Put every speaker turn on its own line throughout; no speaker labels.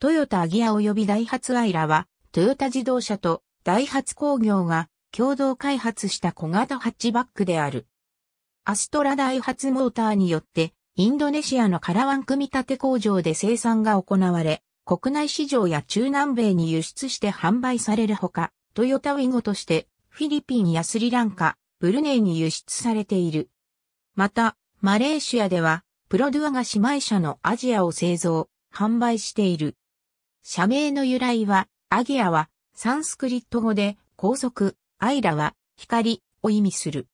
トヨタアギア及びダイハツアイラは、トヨタ自動車とダイハツ工業が共同開発した小型ハッチバックである。アストラダイハツモーターによって、インドネシアのカラワン組み立て工場で生産が行われ、国内市場や中南米に輸出して販売されるほか、トヨタウィゴとしてフィリピンやスリランカ、ブルネイに輸出されている。また、マレーシアでは、プロドゥアが姉妹社のアジアを製造、販売している。社名の由来は、アギアは、サンスクリット語で、高速、アイラは、光を意味する。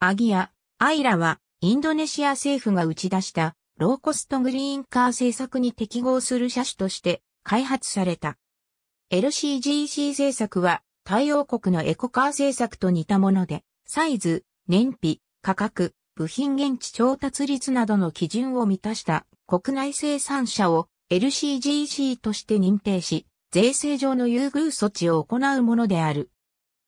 アギア、アイラは、インドネシア政府が打ち出した、ローコストグリーンカー政策に適合する車種として、開発された。LCGC 政策は、太陽国のエコカー政策と似たもので、サイズ、燃費、価格、部品現地調達率などの基準を満たした国内生産車を LCGC として認定し、税制上の優遇措置を行うものである。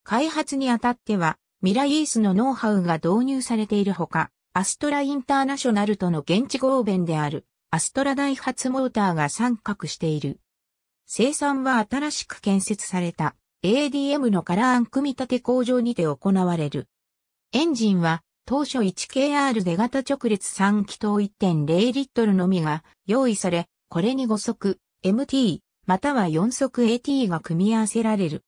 開発にあたっては、ミライースのノウハウが導入されているほか、アストラインターナショナルとの現地合弁である、アストラダイハツモーターが参画している。生産は新しく建設された ADM のカラーン組み立て工場にて行われる。エンジンは当初 1KR 出型直列3気筒1.0リットルのみが用意され、これに5足、MT、または4足 AT が組み合わせられる。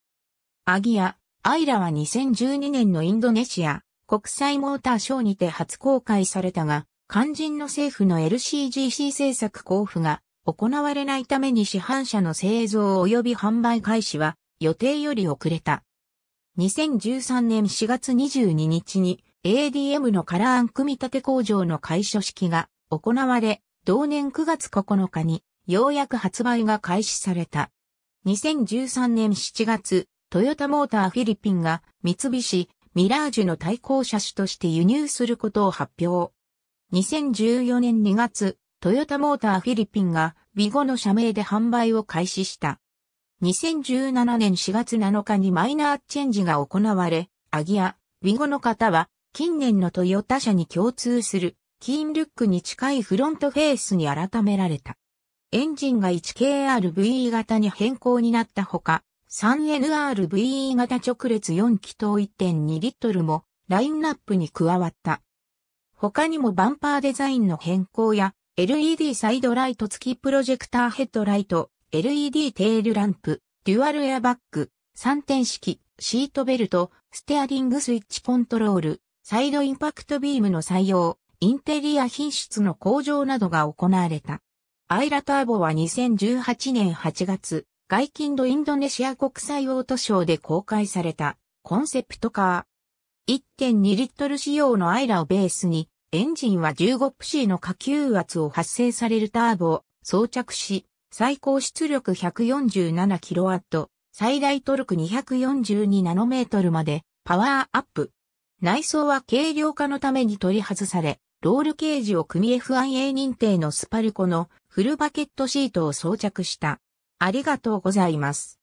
アギア、アイラは2012年のインドネシア国際モーターショーにて初公開されたが、肝心の政府の LCGC 政策交付が行われないために市販車の製造及び販売開始は予定より遅れた。2013年4月22日に ADM のカラーン組み立て工場の開所式が行われ、同年9月9日に、ようやく発売が開始された。2013年7月、トヨタモーターフィリピンが三菱、ミラージュの対抗車種として輸入することを発表。2014年2月、トヨタモーターフィリピンがビゴの社名で販売を開始した。2017年4月7日にマイナーチェンジが行われ、アギア、ビゴの方は近年のトヨタ車に共通するキーンルックに近いフロントフェースに改められた。エンジンが 1KRVE 型に変更になったほか、3NRVE 型直列4気筒1.2リットルもラインナップに加わった。他にもバンパーデザインの変更や LED サイドライト付きプロジェクターヘッドライト、LED テールランプ、デュアルエアバッグ、3点式、シートベルト、ステアリングスイッチコントロール、サイドインパクトビームの採用、インテリア品質の向上などが行われた。アイラターボは2018年8月、外近度インドネシア国際オートショーで公開されたコンセプトカー。1.2リットル仕様のアイラをベースに、エンジンは1 5シーの下級圧を発生されるターボを装着し、最高出力 147kW、最大トルク2 4 2トルまでパワーアップ。内装は軽量化のために取り外され、ロールケージを組 FIA 認定のスパルコのフルバケットシートを装着した。ありがとうございます。